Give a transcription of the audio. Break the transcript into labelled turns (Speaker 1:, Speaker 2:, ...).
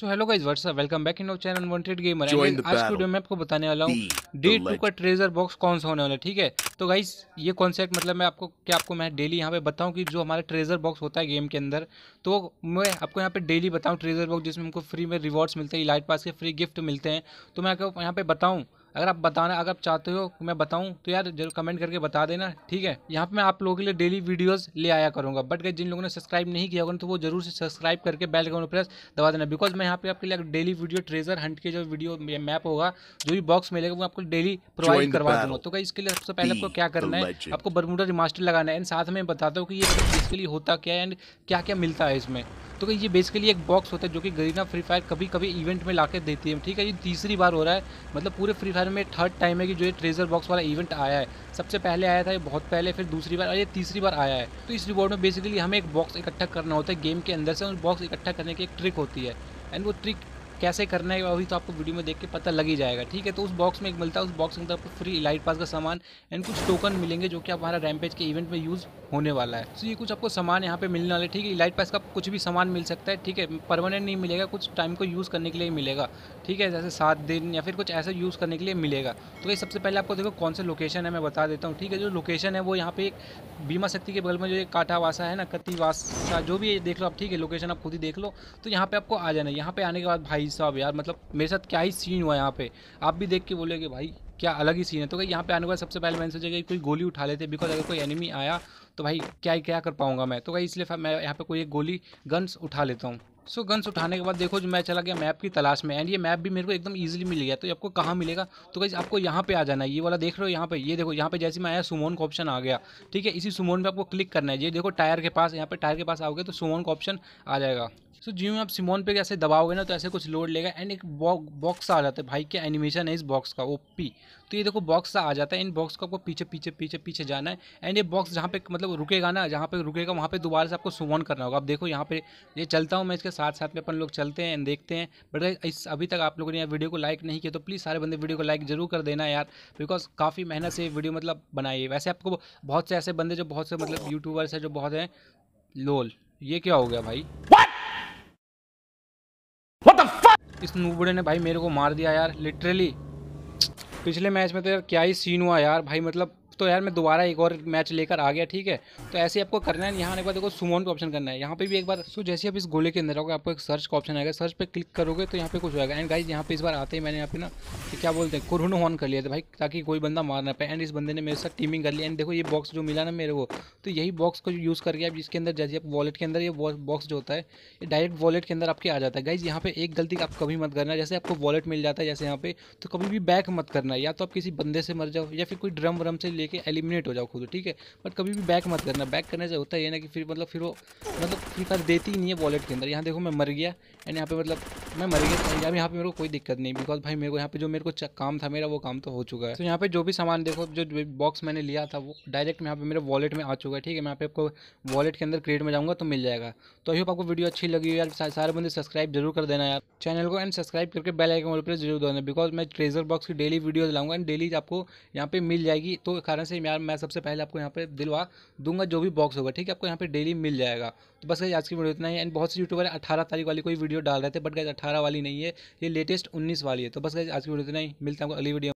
Speaker 1: so hello guys what's up welcome back in our channel wanted gamer and आज की video में आपको बताने वाला हूँ डे टू का ट्रेजर बॉक्स कौन सा होने वाला है ठीक है तो गाइस ये कॉन्सेप्ट मतलब मैं आपको क्या आपको मैं डेली यहाँ पे बताऊँ कि जो हमारा ट्रेजर बॉक्स होता है गेम के अंदर तो मैं आपको यहाँ पे डेली बताऊँ ट्रेजर बॉक्स जिसमें हमको फ्री में रिवॉर्ड्स मिलते हैं लाइट पास के फ्री गिफ्ट मिलते हैं तो मैं आपको यहाँ पे बताऊँ अगर आप बताना अगर आप चाहते हो मैं बताऊँ तो यार जरूर कमेंट करके बता देना ठीक है यहाँ पर मैं आप लोगों के लिए डेली वीडियोज़ ले आया करूँगा बट जिन लोगों ने सब्सक्राइब नहीं किया होगा तो वो जरूर से सब्सक्राइब करके बेल का प्रेस दबा देना बिकॉज मैं यहाँ पे आपके लिए डेली वीडियो ट्रेजर हंट के जो वीडियो मैप होगा जो भी बॉक्स मिलेगा वो आपको डेली प्रोवाइड करवा दूंगा तो इसके लिए सबसे पहले आपको क्या करना है आपको बरमूडा रिमास्टर लगाना है एंड साथ में बताता हूँ कि ये इसके लिए होता क्या है एंड क्या क्या मिलता है इसमें तो ये बेसिकली एक बॉक्स होता है जो कि गरीना फ्री फायर कभी कभी इवेंट में ला देती है ठीक है ये तीसरी बार हो रहा है मतलब पूरे फ्री फायर में थर्ड टाइम है कि जो ये ट्रेजर बॉक्स वाला इवेंट आया है सबसे पहले आया था ये बहुत पहले फिर दूसरी बार और ये तीसरी बार आया है तो इस रिवॉर्ड में बेसिकली हमें एक बॉक्स इकट्ठा करना होता है गेम के अंदर से उस बॉक्स इकट्ठा करने की एक ट्रिक होती है एंड वो ट्रिक कैसे करना है अभी तो आपको वीडियो में देख के पता लग ही जाएगा ठीक है तो उस बॉक्स में एक मिलता है उस बॉक्स में आपको फ्री लाइट पास का सामान एंड कुछ टोकन मिलेंगे जो कि आप हमारा रैमपेज के इवेंट में यूज़ होने वाला है तो ये कुछ आपको सामान यहाँ पे मिलने वाला है ठीक है लाइट पास का कुछ भी सामान मिल सकता है ठीक है परमानेंट नहीं मिलेगा कुछ टाइम को यूज़ करने के लिए मिलेगा ठीक है जैसे सात दिन या फिर कुछ ऐसा यूज़ करने के लिए मिलेगा तो ये सबसे पहले आपको देखो कौन सा लोकेशन है मैं बता देता हूँ ठीक है जो लोकेशन है वो यहाँ पे एक बीमा शक्ति के बगल में जो एक काठावासा है ना कतिवासा जो भी देख लो आप ठीक है लोकेशन आप खुद ही देख लो तो यहाँ पर आपको आ जाना है यहाँ पर आने के बाद भाई साहब यार मतलब मेरे साथ क्या ही सीन हुआ यहाँ पे आप भी देख के बोलेगे भाई क्या अलग ही सीन है तो भाई यहाँ पे आने के बाद सबसे पहले मैंने सोचा कि कोई गोली उठा लेते बिकॉज अगर कोई एनिमी आया तो भाई क्या ही क्या कर पाऊँगा मैं तो भाई इसलिए मैं यहाँ पे कोई एक गोली गन्स उठा लेता हूँ सो so, गन्स उठाने के बाद देखो जो मैं चला गया मैप की तलाश में एंड ये मैप भी मेरे को एकदम ईजिली मिल गया तो ये आपको कहाँ मिलेगा तो कैसे आपको यहाँ पे आ जाना है ये वाला देख रहे हो यहाँ पे ये देखो यहाँ पे जैसे मैं आया सुमोन का ऑप्शन आ गया ठीक है इसी सुमोन पे आपको क्लिक करना है ये देखो टायर के पास यहाँ पर टायर के पास आओगे तो सुमोन का ऑप्शन आ जाएगा सो so, जी आप सिमोन पे ऐसे दबाओगे ना तो ऐसे कुछ लोड लेगा एंड एक बॉक्स आ जाता है भाई क्या एनिमेशन है इस बॉक्स का ओ पी तो ये देखो बॉक्स आ जाता है इन बॉक्स को आपको पीछे पीछे पीछे पीछे जाना है एंड ये बॉक्स जहाँ पे मतलब रुकेगा ना जहाँ पे रुकेगा वहाँ पे दोबारा से आपको सुमोन करना होगा आप देखो यहाँ पे ये चलता हूँ मैं इसके साथ साथ में अपन लोग चलते हैं देखते हैं बट इस अभी तक आप लोगों ने वीडियो को लाइक नहीं किया तो प्लीज़ सारे बंदे वीडियो को लाइक जरूर कर देना यार बिकॉज काफ़ी मेहनत से वीडियो मतलब बनाई है वैसे आपको बहुत से ऐसे बंदे जो बहुत से मतलब यूट्यूबर्स हैं जो बहुत हैं लोल ये क्या हो गया भाई इस नूबड़े ने भाई मेरे को मार दिया यार लिटरली पिछले मैच में तो यार क्या ही सीन हुआ यार भाई मतलब तो यार मैं दोबारा एक और मैच लेकर आ गया ठीक है तो ऐसे आपको करना है यहाँ आने के बाद देखो सुमोन का ऑप्शन करना है यहाँ पे भी एक बार सो जैसे आप इस गोले के अंदर आओगे आपको एक सर्च का ऑप्शन आएगा सर्च पे क्लिक करोगे तो यहाँ पे कुछ होगा एंड गाइज यहाँ पे इस बार आते ही मैंने यहाँ पे ना क्या बोलते हैं कुरहुन ऑन कर लिया था भाई ताकि कोई बंदा मार ना पाए एंड इस बंदे ने मेरे साथ टीमिंग कर ली एंड देखो ये बॉक्स जो मिला ना मेरे को तो यही बॉक्स को यूज़ करके आप इसके अंदर जैसे आप वॉलेट के अंदर ये बॉक्स जो होता है ये डायरेक्ट वॉलेट के अंदर आपके आ जाता है गाइज यहाँ पे एक गलती आप कभी मत करना जैसे आपको वॉलेट मिल जाता है जैसे यहाँ पे तो कभी भी बैक मत करना या तो आप किसी बंदे से मर जाओ या फिर कोई ड्रम व्रम से लेकर लेके एलिमिनेट हो जाओ खुद ठीक है बट कभी भी बैक मत करना बैक करने से होता है ये ना कि फिर मतलब फिर वो मतलब फ्री फायर देती ही नहीं है वॉलेट के अंदर यहाँ देखो मैं मर गया एंड यहाँ पे मतलब मैं मर गया यहाँ पे मेरे को कोई दिक्कत नहीं बिकॉज भाई मेरे को यहाँ पे जो मेरे को काम था मेरा वो काम तो हो चुका है तो यहाँ पे जो भी सामान देखो जो बॉक्स मैंने लिया था वो डायरेक्ट यहाँ पे मेरे वॉलेट में आ चुका है ठीक है मैं यहाँ पे आपको वॉलेट के अंदर क्रिएट में जाऊँगा तो मिल जाएगा तो आई होप आपको वीडियो अच्छी लगी यार सारे बंदे सब्सक्राइब जरूर कर देना यार चैनल को एंड सब्सक्राइब करके बेल आइकन पर जरूर देना बिकॉज मैं ट्रेजर बॉक्स की डेली वीडियो लाऊंगा एंड डेली आपको यहाँ पे मिल जाएगी तो कारण से यार मैं सबसे पहले आपको यहाँ पे दिलवा दूंगा जो भी बॉक्स होगा ठीक है आपको यहाँ पे डेली मिल जाएगा तो बस आज की वीडियो इतना ही एंड बहुत से यूट्यूबर अठारह तारीख वाली कोई वीडियो डाल रहे थे बट गए अठारह वाली नहीं है ये लेटेस्ट उन्नीस वाली है तो बस गए आज की वीडियो इतना ही मिलता है अगली वीडियो